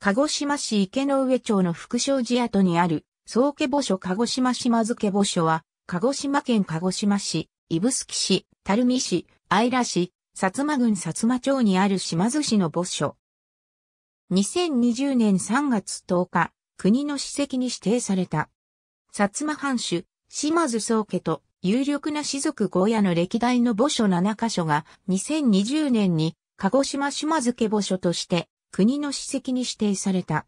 鹿児島市池上町の福祥寺跡にある、宗家墓所鹿児島島津家墓所は、鹿児島県鹿児島市、指宿市、垂水市、姶良市、薩摩郡薩摩町にある島津市の墓所。2020年3月10日、国の史跡に指定された。薩摩藩主、島津宗家と有力な士族小屋の歴代の墓所7カ所が2020年に鹿児島島津家墓所として国の史跡に指定された。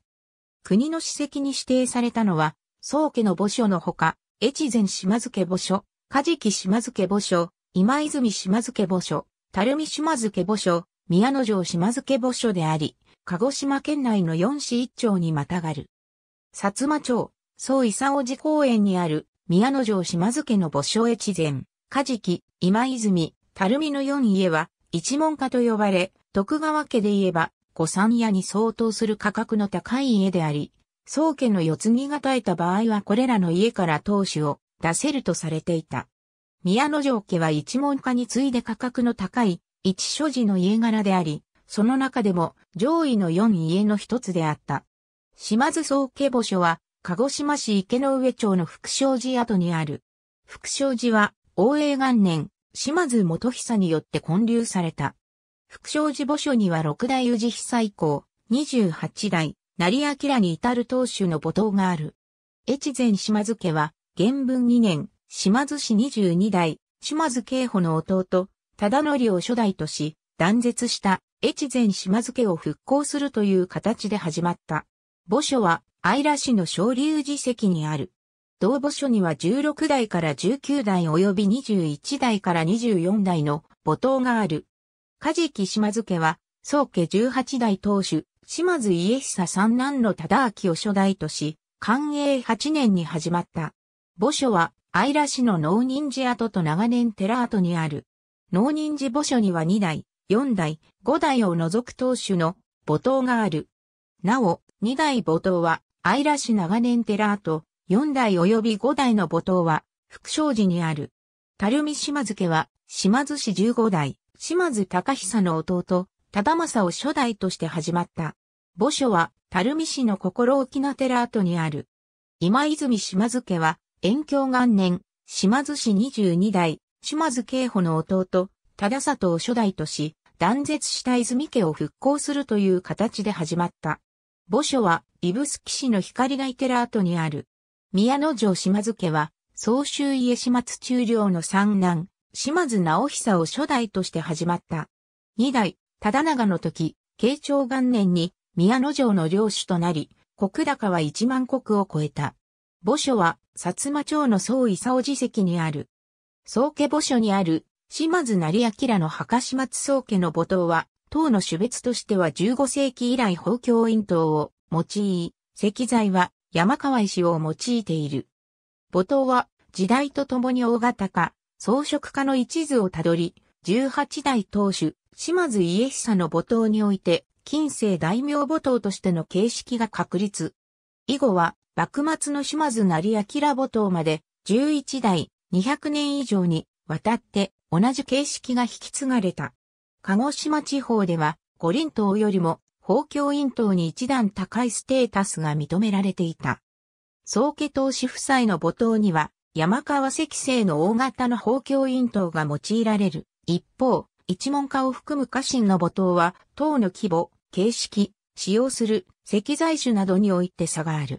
国の史跡に指定されたのは、宗家の墓所のほか、越前島津家墓所、梶木島津家墓所、今泉島津家墓所、垂水島津家墓所、宮野城島津家墓所であり、鹿児島県内の四市一町にまたがる。薩摩町、宗伊佐尾寺公園にある、宮野城島津家の墓所越前、梶木、今泉、垂水の4家は、一門家と呼ばれ、徳川家で言えば、古三屋に相当する価格の高い家であり、宗家の四つぎが絶えた場合はこれらの家から当主を出せるとされていた。宮之城家は一門家に次いで価格の高い一所持の家柄であり、その中でも上位の4家の一つであった。島津宗家墓所は、鹿児島市池上町の福祥寺跡にある。福祥寺は、応永元年、島津元久によって建立された。福祥寺墓所には六代宇治被災校、二十八代、成明に至る当主の墓頭がある。越前島津家は、元文二年、島津氏十二代、島津慶保の弟、忠則を初代とし、断絶した越前島津家を復興するという形で始まった。墓所は、愛良市の小龍寺石にある。同墓所には16代から19代及び21代から24代の墓頭がある。カジキ島津家は、宗家十八代当主、島津家久三男の忠明を初代とし、寛永八年に始まった。墓所は、愛良市の農人寺跡と長年寺跡にある。農人寺墓所には二代、四代、五代を除く当主の墓頭がある。なお、二代墓頭は、愛良市長年寺跡、四代及び五代の墓頭は、福祥寺にある。垂水島津家は、島津市十五代、島津隆久の弟、忠政を初代として始まった。墓所は、垂水市の心置な寺跡にある。今泉島津家は、延享元年、島津二22代、島津慶保の弟、忠里を初代とし、断絶した泉家を復興するという形で始まった。墓所は、指宿市の光台寺跡にある。宮野城島津家は、総州家島津中領の三男、島津直久を初代として始まった。二代、忠長の時、慶長元年に宮野城の領主となり、国高は一万国を超えた。墓所は、薩摩町の総伊佐尾寺跡にある。宗家墓所にある、島津成明の墓島津宗家の墓塔は、唐の種別としては15世紀以来法教院塔を用い、石材は山川石を用いている。墓塔は時代とともに大型化、装飾家の一途をたどり、18代当主、島津家久の母頭において、近世大名母頭としての形式が確立。以後は、幕末の島津成明母頭まで、11代、200年以上にわたって同じ形式が引き継がれた。鹿児島地方では、五輪島よりも、宝鏡院島に一段高いステータスが認められていた。宗家島主夫妻の母島には、山川石製の大型の包教印刀が用いられる。一方、一門化を含む家臣の母刀は、刀の規模、形式、使用する石材種などにおいて差がある。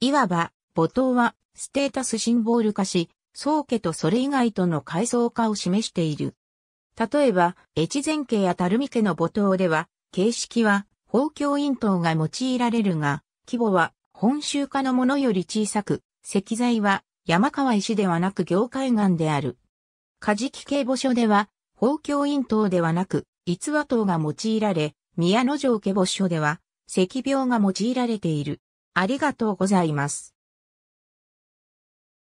いわば、母刀は、ステータスシンボル化し、宗家とそれ以外との階層化を示している。例えば、越前家や垂水家の母刀では、形式は、包教印刀が用いられるが、規模は、本州化のものより小さく、石材は、山川石ではなく業海岸である。カジキ警母所では、法教院等ではなく、逸話等が用いられ、宮野城警母所では、石病が用いられている。ありがとうございます。